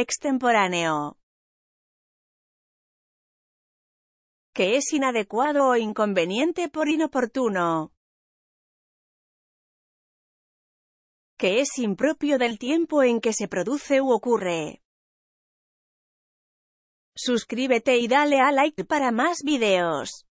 extemporáneo que es inadecuado o inconveniente por inoportuno, que es impropio del tiempo en que se produce u ocurre. Suscríbete y dale a like para más videos.